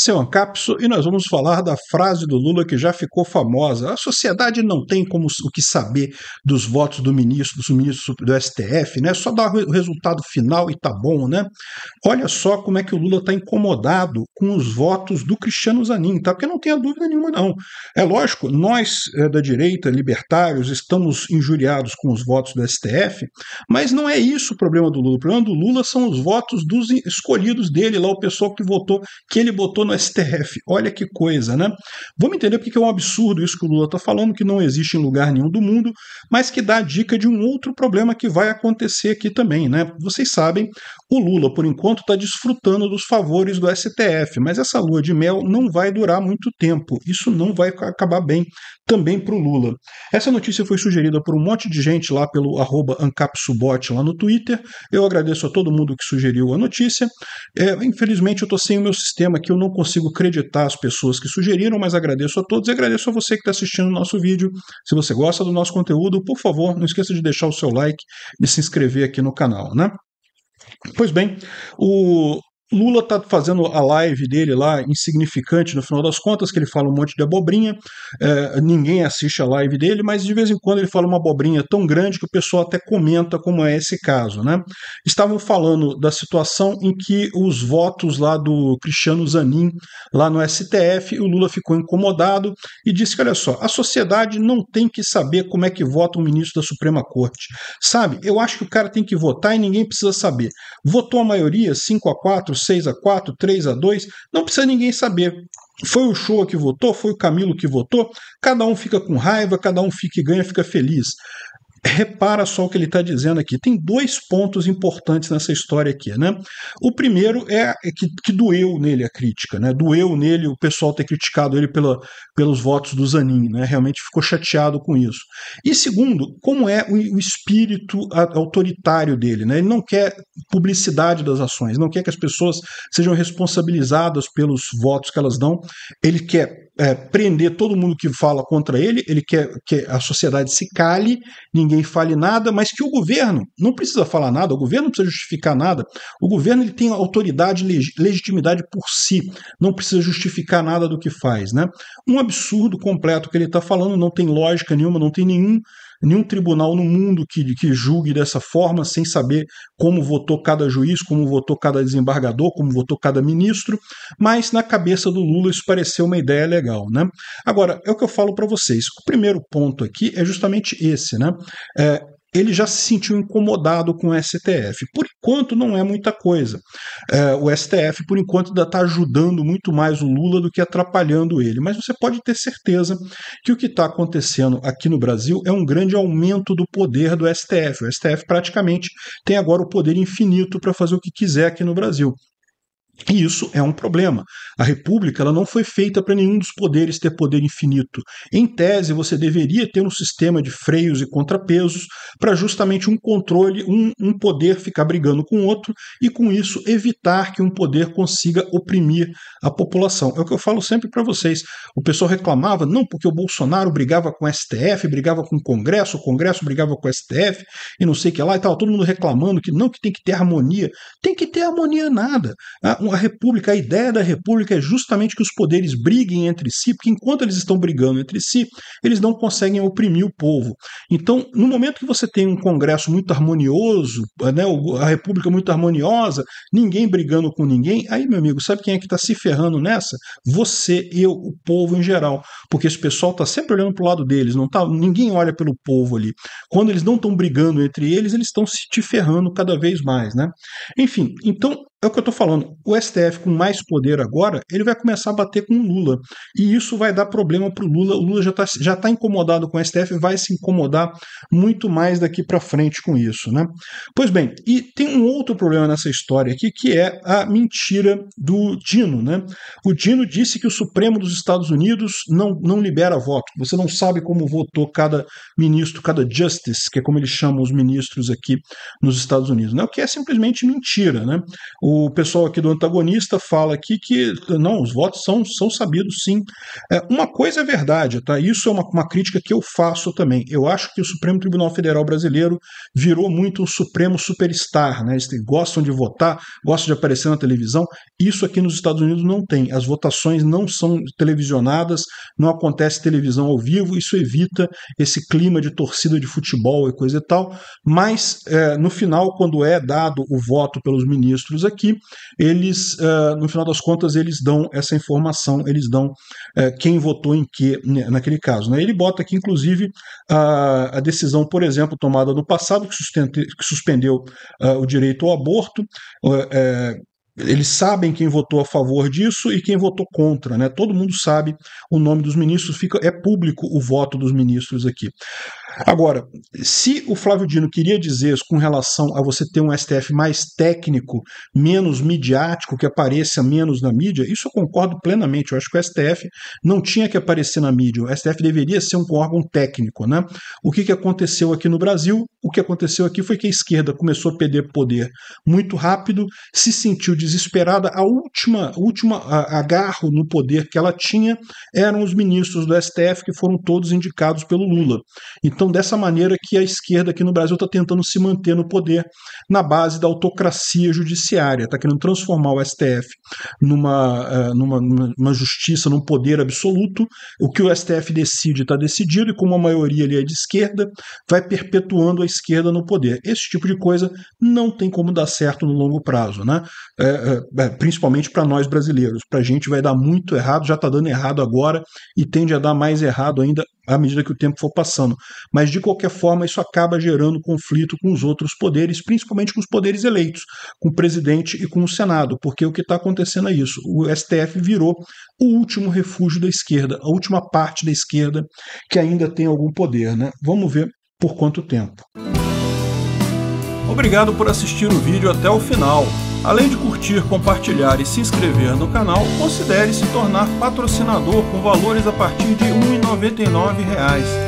seu Ancapso, e nós vamos falar da frase do Lula que já ficou famosa. A sociedade não tem como o que saber dos votos do ministro, dos ministros do STF, né? Só dá o resultado final e tá bom, né? Olha só como é que o Lula está incomodado com os votos do Cristiano Zanin, tá? Porque não tenha dúvida nenhuma, não. É lógico, nós é, da direita, libertários, estamos injuriados com os votos do STF, mas não é isso o problema do Lula. O problema do Lula são os votos dos escolhidos dele, lá o pessoal que votou, que ele botou no STF. Olha que coisa, né? Vamos entender porque é um absurdo isso que o Lula está falando, que não existe em lugar nenhum do mundo, mas que dá dica de um outro problema que vai acontecer aqui também, né? Vocês sabem, o Lula, por enquanto, está desfrutando dos favores do STF, mas essa lua de mel não vai durar muito tempo. Isso não vai acabar bem também para o Lula. Essa notícia foi sugerida por um monte de gente lá pelo arroba AncapSubot lá no Twitter. Eu agradeço a todo mundo que sugeriu a notícia. É, infelizmente, eu estou sem o meu sistema que eu não consigo acreditar as pessoas que sugeriram, mas agradeço a todos e agradeço a você que está assistindo o nosso vídeo. Se você gosta do nosso conteúdo, por favor, não esqueça de deixar o seu like e se inscrever aqui no canal, né? Pois bem, o, Lula está fazendo a live dele lá, insignificante no final das contas, que ele fala um monte de abobrinha, é, ninguém assiste a live dele, mas de vez em quando ele fala uma abobrinha tão grande que o pessoal até comenta como é esse caso. Né? Estavam falando da situação em que os votos lá do Cristiano Zanin, lá no STF, o Lula ficou incomodado e disse que, olha só, a sociedade não tem que saber como é que vota um ministro da Suprema Corte. Sabe, eu acho que o cara tem que votar e ninguém precisa saber. Votou a maioria, 5 a 4, 6 a 4 3 a 2 não precisa ninguém saber. Foi o Shoa que votou, foi o Camilo que votou, cada um fica com raiva, cada um fica e ganha, fica feliz. Repara só o que ele está dizendo aqui. Tem dois pontos importantes nessa história aqui, né? O primeiro é, é que, que doeu nele a crítica, né? Doeu nele o pessoal ter criticado ele pela, pelos votos do Zanin, né? Realmente ficou chateado com isso. E segundo, como é o, o espírito autoritário dele, né? Ele não quer publicidade das ações, não quer que as pessoas sejam responsabilizadas pelos votos que elas dão. Ele quer é, prender todo mundo que fala contra ele, ele quer que a sociedade se cale, ninguém fale nada, mas que o governo não precisa falar nada, o governo não precisa justificar nada. O governo ele tem autoridade, leg legitimidade por si, não precisa justificar nada do que faz. Né? Um absurdo completo que ele está falando, não tem lógica nenhuma, não tem nenhum nenhum tribunal no mundo que, que julgue dessa forma, sem saber como votou cada juiz, como votou cada desembargador, como votou cada ministro, mas na cabeça do Lula isso pareceu uma ideia legal. Né? Agora, é o que eu falo para vocês. O primeiro ponto aqui é justamente esse. Né? É, ele já se sentiu incomodado com o STF. Por enquanto, não é muita coisa. É, o STF, por enquanto, ainda está ajudando muito mais o Lula do que atrapalhando ele. Mas você pode ter certeza que o que está acontecendo aqui no Brasil é um grande aumento do poder do STF. O STF praticamente tem agora o poder infinito para fazer o que quiser aqui no Brasil. E isso é um problema. A república ela não foi feita para nenhum dos poderes ter poder infinito. Em tese, você deveria ter um sistema de freios e contrapesos para justamente um controle, um, um poder ficar brigando com o outro e, com isso, evitar que um poder consiga oprimir a população. É o que eu falo sempre para vocês. O pessoal reclamava, não, porque o Bolsonaro brigava com o STF, brigava com o Congresso, o Congresso brigava com o STF e não sei o que lá e tal. Todo mundo reclamando que não, que tem que ter harmonia. Tem que ter harmonia nada. Ah, a república, a ideia da república é justamente que os poderes briguem entre si, porque enquanto eles estão brigando entre si, eles não conseguem oprimir o povo. Então, no momento que você tem um congresso muito harmonioso, eh, né, a república muito harmoniosa, ninguém brigando com ninguém, aí, meu amigo, sabe quem é que está se ferrando nessa? Você, eu, o povo em geral. Porque esse pessoal está sempre olhando para o lado deles, não tá, ninguém olha pelo povo ali. Quando eles não estão brigando entre eles, eles estão se te ferrando cada vez mais. Né? Enfim, então é o que eu estou falando. O STF, com mais poder agora, ele vai começar a bater com o Lula. E isso vai dar problema para o Lula. O Lula já está já tá incomodado com o STF e vai se incomodar muito mais daqui para frente com isso. Né? Pois bem, e tem um outro problema nessa história aqui, que é a mentira do Dino. Né? O Dino disse que o Supremo dos Estados Unidos não, não libera voto. Você não sabe como votou cada ministro, cada justice, que é como eles chamam os ministros aqui nos Estados Unidos. Né? O que é simplesmente mentira. Né? O pessoal aqui do antagonista fala aqui que não, os votos são, são sabidos sim. É, uma coisa é verdade, tá? Isso é uma, uma crítica que eu faço também. Eu acho que o Supremo Tribunal Federal Brasileiro virou muito um Supremo Superstar, né? Eles gostam de votar, gostam de aparecer na televisão. Isso aqui nos Estados Unidos não tem. As votações não são televisionadas, não acontece televisão ao vivo, isso evita esse clima de torcida de futebol e coisa e tal. Mas é, no final, quando é dado o voto pelos ministros aqui, que eles, eh, no final das contas, eles dão essa informação, eles dão eh, quem votou em que né, naquele caso. Né? Ele bota aqui, inclusive, a, decisão, por exemplo, tomada no passado, que, sustente, que suspendeu eh, o direito ao aborto, eles sabem quem votou a favor disso e quem votou contra, né? Todo mundo sabe o nome dos ministros, fica é público o voto dos ministros aqui. Agora, se o Flávio Dino queria dizer com relação a você ter um STF mais técnico, menos midiático, que apareça menos na mídia, isso eu concordo plenamente. Eu acho que o STF não tinha que aparecer na mídia. O STF deveria ser um órgão técnico, né? O que, que aconteceu aqui no Brasil? O que aconteceu aqui foi que a esquerda começou a perder poder muito rápido, se sentiu desesperada. A última, a última agarro no poder que ela tinha eram os ministros do STF que foram todos indicados pelo Lula. Então então, dessa maneira que a esquerda aqui no Brasil está tentando se manter no poder na base da autocracia judiciária, está querendo transformar o STF eh, numa, numa, numa, justiça, num poder absoluto. O que o STF decide está decidido, e como a maioria ali é de esquerda, vai perpetuando a esquerda no poder. Esse tipo de coisa não tem como dar certo no longo prazo, né? É, é, é principalmente para nós brasileiros. Para a gente vai dar muito errado, já está dando errado agora e tende a dar mais errado ainda à medida que o tempo for passando. Mas, de qualquer forma, isso acaba gerando conflito com os outros poderes, principalmente com os poderes eleitos, com o presidente e com o Senado, porque o que está acontecendo é isso. O STF virou o último refúgio da esquerda, a última parte da esquerda que ainda tem algum poder. Né? Vamos ver por quanto tempo. Obrigado por assistir o vídeo até o final. Além de curtir, compartilhar e se inscrever no canal, considere se tornar patrocinador com valores a partir de R$ 1,99